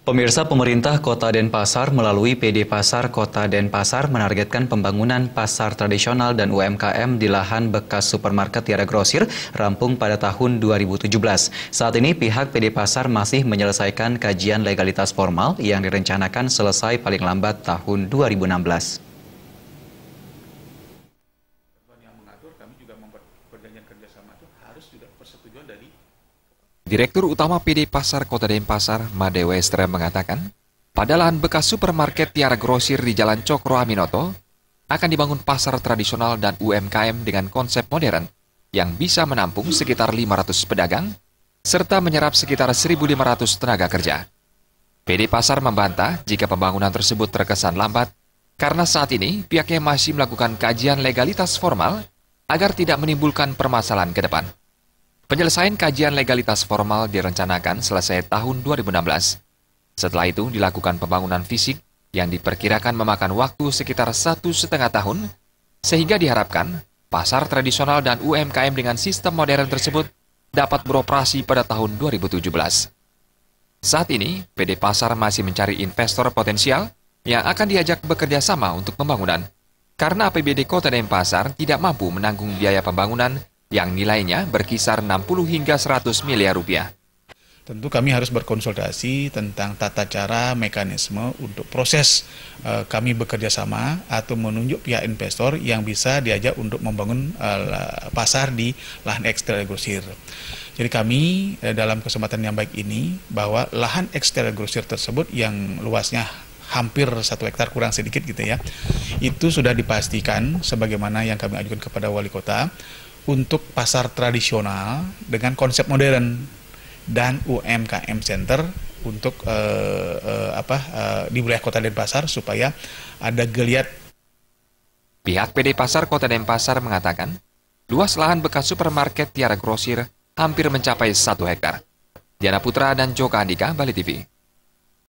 Pemirsa pemerintah Kota Denpasar melalui PD Pasar Kota Denpasar menargetkan pembangunan pasar tradisional dan UMKM di lahan bekas supermarket Tiara Grosir rampung pada tahun 2017. Saat ini pihak PD Pasar masih menyelesaikan kajian legalitas formal yang direncanakan selesai paling lambat tahun 2016. Direktur Utama PD Pasar Kota Denpasar, Made Westra mengatakan, pada lahan bekas supermarket Tiara Grosir di Jalan Cokro Aminoto, akan dibangun pasar tradisional dan UMKM dengan konsep modern yang bisa menampung sekitar 500 pedagang serta menyerap sekitar 1.500 tenaga kerja. PD Pasar membantah jika pembangunan tersebut terkesan lambat karena saat ini pihaknya masih melakukan kajian legalitas formal agar tidak menimbulkan permasalahan ke depan. Penyelesaian kajian legalitas formal direncanakan selesai tahun 2016. Setelah itu dilakukan pembangunan fisik yang diperkirakan memakan waktu sekitar satu setengah tahun, sehingga diharapkan pasar tradisional dan UMKM dengan sistem modern tersebut dapat beroperasi pada tahun 2017. Saat ini, PD Pasar masih mencari investor potensial yang akan diajak bekerja sama untuk pembangunan, karena APBD Kota Denpasar tidak mampu menanggung biaya pembangunan yang nilainya berkisar 60 hingga 100 miliar rupiah. Tentu kami harus berkonsultasi tentang tata cara mekanisme untuk proses eh, kami bekerja sama atau menunjuk pihak investor yang bisa diajak untuk membangun eh, pasar di lahan ekstra grosir. Jadi kami eh, dalam kesempatan yang baik ini bahwa lahan ekstra grosir tersebut yang luasnya hampir satu hektar kurang sedikit gitu ya, itu sudah dipastikan sebagaimana yang kami ajukan kepada wali kota untuk pasar tradisional dengan konsep modern dan UMKM Center untuk uh, uh, apa uh, di wilayah Kota Denpasar supaya ada geliat. Pihak PD Pasar Kota Denpasar mengatakan, luas lahan bekas supermarket Tiara Grosir hampir mencapai satu hektar. Diana Putra dan Joka Andika, Bali TV.